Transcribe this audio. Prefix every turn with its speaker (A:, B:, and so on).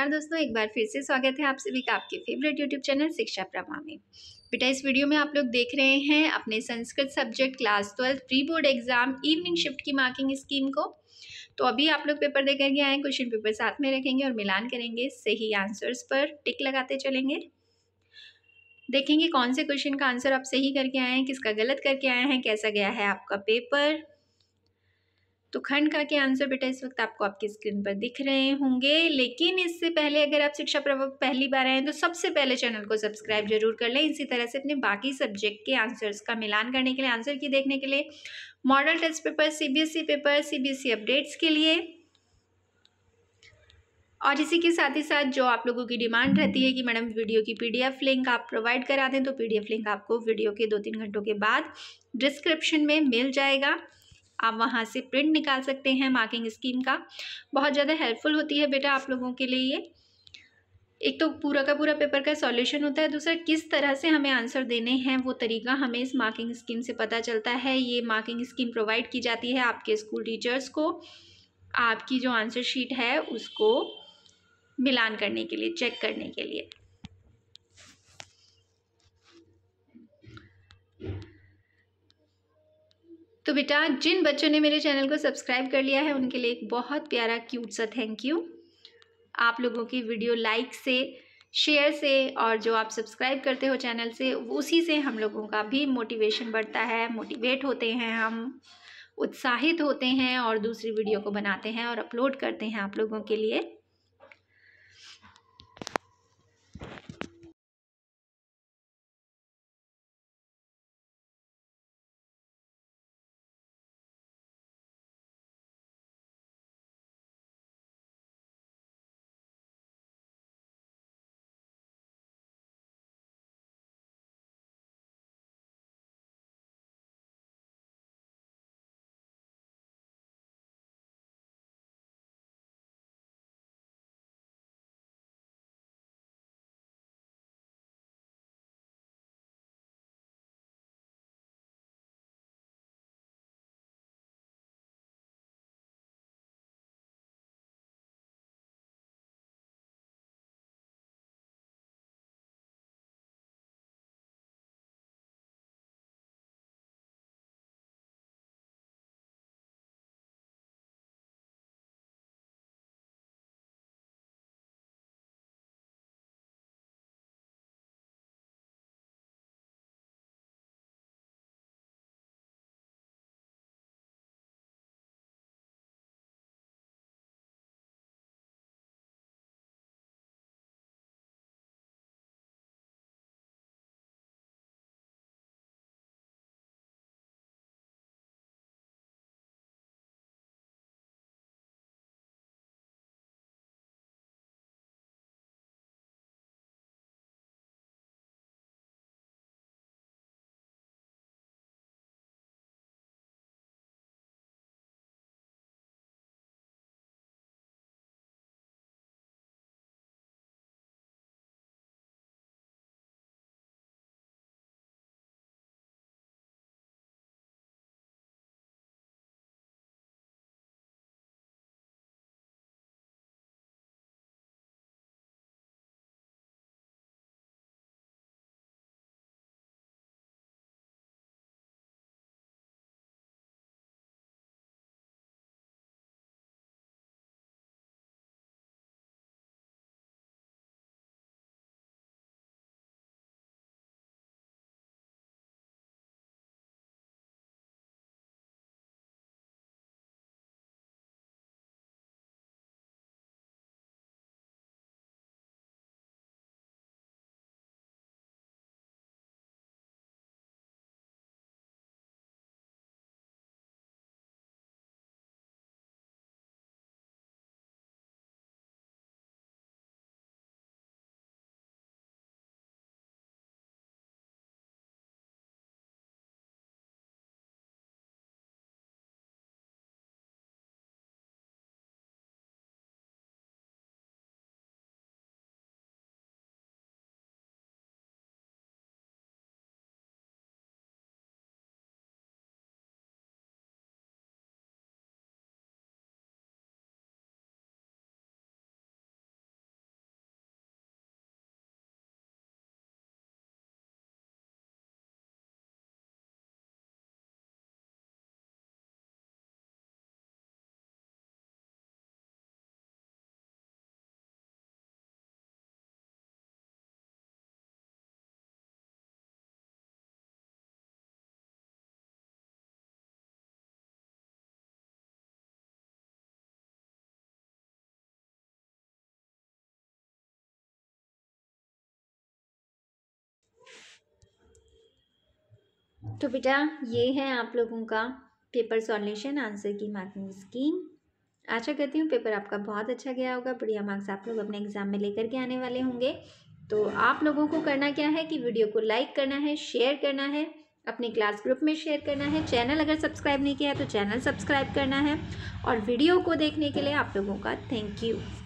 A: नमस्कार दोस्तों एक बार फिर से स्वागत है आप सभी का आपके फेवरेट यूट्यूब चैनल शिक्षा प्रभा में बेटा इस वीडियो में आप लोग देख रहे हैं अपने Sanskrit subject class twelfth pre board exam evening shift की मार्किंग स्कीम को तो अभी आप लोग पेपर दे करके आए क्वेश्चन पेपर साथ में रखेंगे और मिलान करेंगे सही आंसर्स पर टिक लगाते चलेंगे देखेंगे कौन से क्वेश्चन का आंसर आप सही करके आए हैं किसका गलत करके आए हैं कैसा गया है आपका पेपर तो खंड का के आंसर बेटा इस वक्त आपको आपकी स्क्रीन पर दिख रहे होंगे लेकिन इससे पहले अगर आप शिक्षा प्रवक्त पहली बार आए हैं तो सबसे पहले चैनल को सब्सक्राइब जरूर कर लें इसी तरह से अपने बाकी सब्जेक्ट के आंसर्स का मिलान करने के लिए आंसर की देखने के लिए model test paper CBSE paper CBSE updates के लिए और इसी के साथ ही साथ जो आप लोगों की डिमांड रहती है कि मैडम वीडियो की पीडीएफ लिंक आप प्रोवाइड करा दें तो पीडीएफ लिंक आपको वीडियो के दो तीन घंटों के बाद डिस्क्रिप्शन में मिल जाएगा आप वहाँ से प्रिंट निकाल सकते हैं मार्किंग स्कीम का बहुत ज़्यादा हेल्पफुल होती है बेटा आप लोगों के लिए ये एक तो पूरा का पूरा पेपर का सॉल्यूशन होता है दूसरा किस तरह से हमें आंसर देने हैं वो तरीका हमें इस मार्किंग स्कीम से पता चलता है ये मार्किंग स्कीम प्रोवाइड की जाती है आपके स्कूल टीचर्स को आपकी जो आंसर शीट है उसको मिलान करने के लिए चेक करने के लिए तो बेटा जिन बच्चों ने मेरे चैनल को सब्सक्राइब कर लिया है उनके लिए एक बहुत प्यारा क्यूट सा थैंक यू आप लोगों की वीडियो लाइक से शेयर से और जो आप सब्सक्राइब करते हो चैनल से उसी से हम लोगों का भी मोटिवेशन बढ़ता है मोटिवेट होते हैं हम उत्साहित होते हैं और दूसरी वीडियो को बनाते हैं और अपलोड करते हैं आप लोगों के लिए तो बेटा ये है आप लोगों का paper solution answer key marking scheme आशा करती हूँ पेपर आपका बहुत अच्छा गया होगा बढ़िया मार्क्स आप लोग अपने एग्ज़ाम में लेकर के आने वाले होंगे तो आप लोगों को करना क्या है कि वीडियो को लाइक करना है शेयर करना है अपने क्लास ग्रुप में शेयर करना है चैनल अगर सब्सक्राइब नहीं किया है तो चैनल सब्सक्राइब करना है और वीडियो को देखने के लिए आप लोगों का थैंक यू